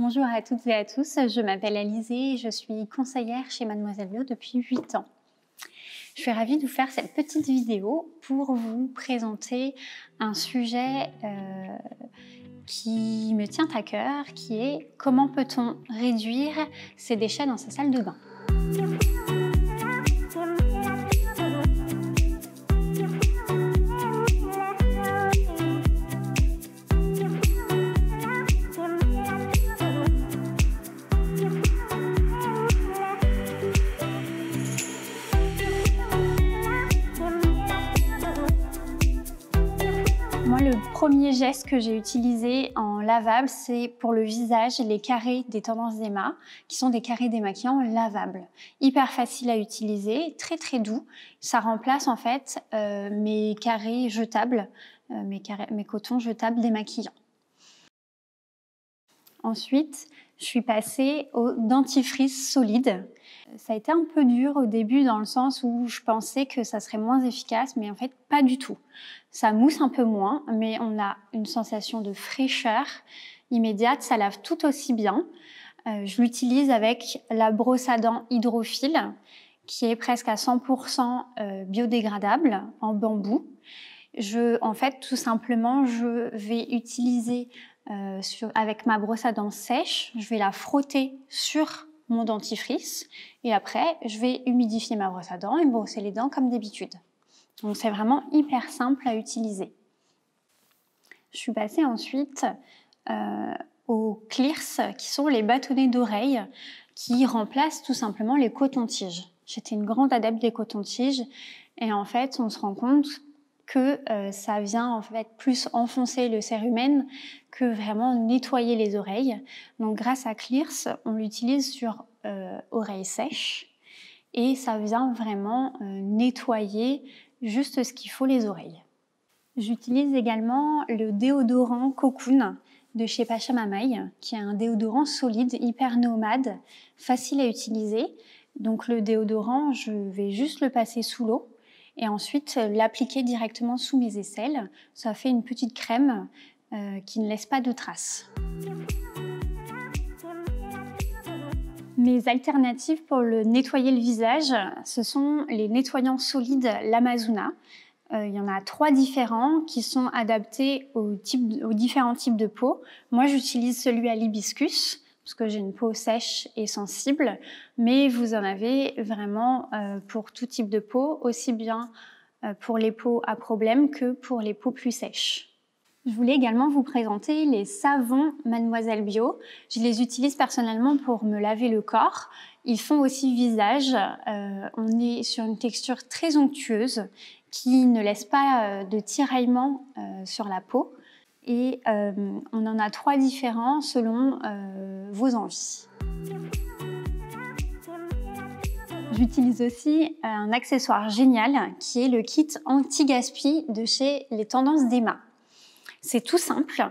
Bonjour à toutes et à tous, je m'appelle Alizée et je suis conseillère chez Mademoiselle Bio depuis 8 ans. Je suis ravie de vous faire cette petite vidéo pour vous présenter un sujet euh, qui me tient à cœur, qui est comment peut-on réduire ses déchets dans sa salle de bain. premier geste que j'ai utilisé en lavable, c'est pour le visage les carrés des tendances d'Emma, qui sont des carrés démaquillants lavables. Hyper facile à utiliser, très très doux. Ça remplace en fait euh, mes carrés jetables, euh, mes, mes cotons jetables démaquillants. Ensuite, je suis passée au dentifrice solide. Ça a été un peu dur au début dans le sens où je pensais que ça serait moins efficace, mais en fait pas du tout. Ça mousse un peu moins, mais on a une sensation de fraîcheur immédiate, ça lave tout aussi bien. Euh, je l'utilise avec la brosse à dents hydrophile qui est presque à 100% euh, biodégradable en bambou. Je, en fait, tout simplement, je vais utiliser euh, avec ma brosse à dents sèche, je vais la frotter sur mon dentifrice et après je vais humidifier ma brosse à dents et brosser les dents comme d'habitude. Donc c'est vraiment hyper simple à utiliser. Je suis passée ensuite euh, aux clears qui sont les bâtonnets d'oreille qui remplacent tout simplement les cotons-tiges. J'étais une grande adepte des cotons-tiges et en fait on se rend compte que euh, ça vient en fait plus enfoncer le humain que vraiment nettoyer les oreilles. Donc grâce à Clears, on l'utilise sur euh, oreilles sèches et ça vient vraiment euh, nettoyer juste ce qu'il faut les oreilles. J'utilise également le déodorant Cocoon de chez Pachamamaï, qui est un déodorant solide, hyper nomade, facile à utiliser. Donc le déodorant, je vais juste le passer sous l'eau et ensuite euh, l'appliquer directement sous mes aisselles. Ça fait une petite crème euh, qui ne laisse pas de traces. Mes alternatives pour nettoyer le visage, ce sont les nettoyants solides Lamazuna. Euh, il y en a trois différents qui sont adaptés aux, aux différents types de peau. Moi, j'utilise celui à l'hibiscus parce que j'ai une peau sèche et sensible, mais vous en avez vraiment euh, pour tout type de peau, aussi bien euh, pour les peaux à problème que pour les peaux plus sèches. Je voulais également vous présenter les savons Mademoiselle Bio. Je les utilise personnellement pour me laver le corps. Ils font aussi visage. Euh, on est sur une texture très onctueuse qui ne laisse pas de tiraillement sur la peau et euh, on en a trois différents selon euh, vos envies. J'utilise aussi euh, un accessoire génial qui est le kit anti-gaspi de chez Les Tendances d'Emma. C'est tout simple.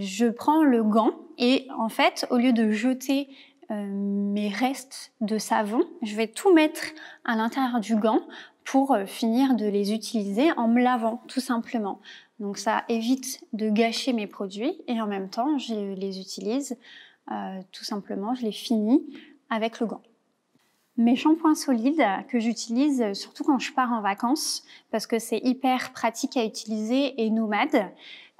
je prends le gant et en fait, au lieu de jeter mes restes de savon, je vais tout mettre à l'intérieur du gant pour finir de les utiliser en me lavant tout simplement. Donc ça évite de gâcher mes produits et en même temps, je les utilise euh, tout simplement, je les finis avec le gant. Mes shampoings solides que j'utilise surtout quand je pars en vacances parce que c'est hyper pratique à utiliser et nomade,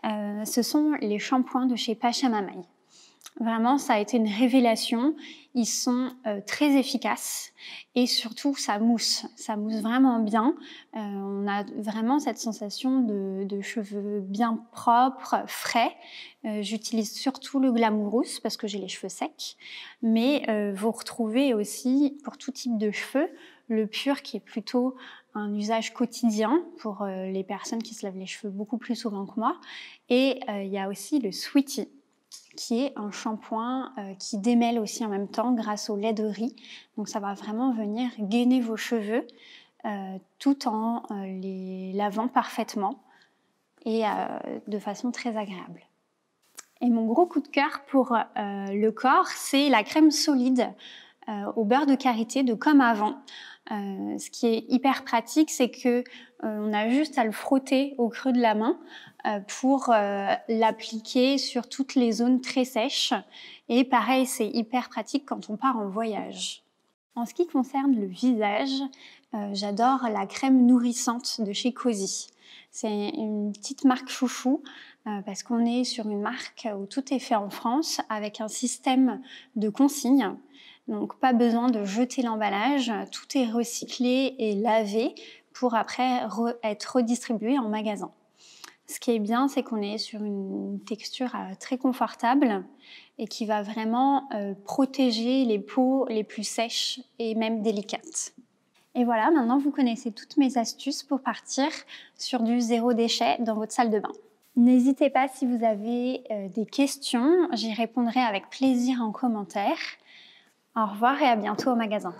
euh, ce sont les shampoings de chez Pachamamaï. Vraiment, ça a été une révélation. Ils sont euh, très efficaces et surtout, ça mousse. Ça mousse vraiment bien. Euh, on a vraiment cette sensation de, cheveux bien propres, frais. Euh, j'utilise surtout le Glamourous parce que j'ai les cheveux secs. Mais vous retrouvez aussi, pour tout type de cheveux, le pur qui est plutôt un usage quotidien pour les personnes qui se lavent les cheveux beaucoup plus souvent que moi. Et il y a aussi le Sweetie qui est un shampoing euh, qui démêle aussi en même temps grâce au lait de riz. Donc ça va vraiment venir gainer vos cheveux euh, tout en euh, les lavant parfaitement et de façon très agréable. Et mon gros coup de cœur pour le corps, c'est la crème solide euh, au beurre de karité de comme avant. Euh, ce qui est hyper pratique, c'est que euh, on a juste à le frotter au creux de la main euh, pour l'appliquer sur toutes les zones très sèches. Et pareil, c'est hyper pratique quand on part en voyage. En ce qui concerne le visage, j'adore la crème nourrissante de chez Cozy. C'est une petite marque chouchou parce qu'on est sur une marque où tout est fait en France avec un système de consignes donc pas besoin de jeter l'emballage, tout est recyclé et lavé pour après être redistribué en magasin. Ce qui est bien, c'est qu'on est sur une texture euh, très confortable et qui va vraiment euh, protéger les peaux les plus sèches et même délicates. Et voilà, maintenant vous connaissez toutes mes astuces pour partir sur du zéro déchet dans votre salle de bain. N'hésitez pas si vous avez euh, des questions, j'y répondrai avec plaisir en commentaire. Au revoir et à bientôt au magasin.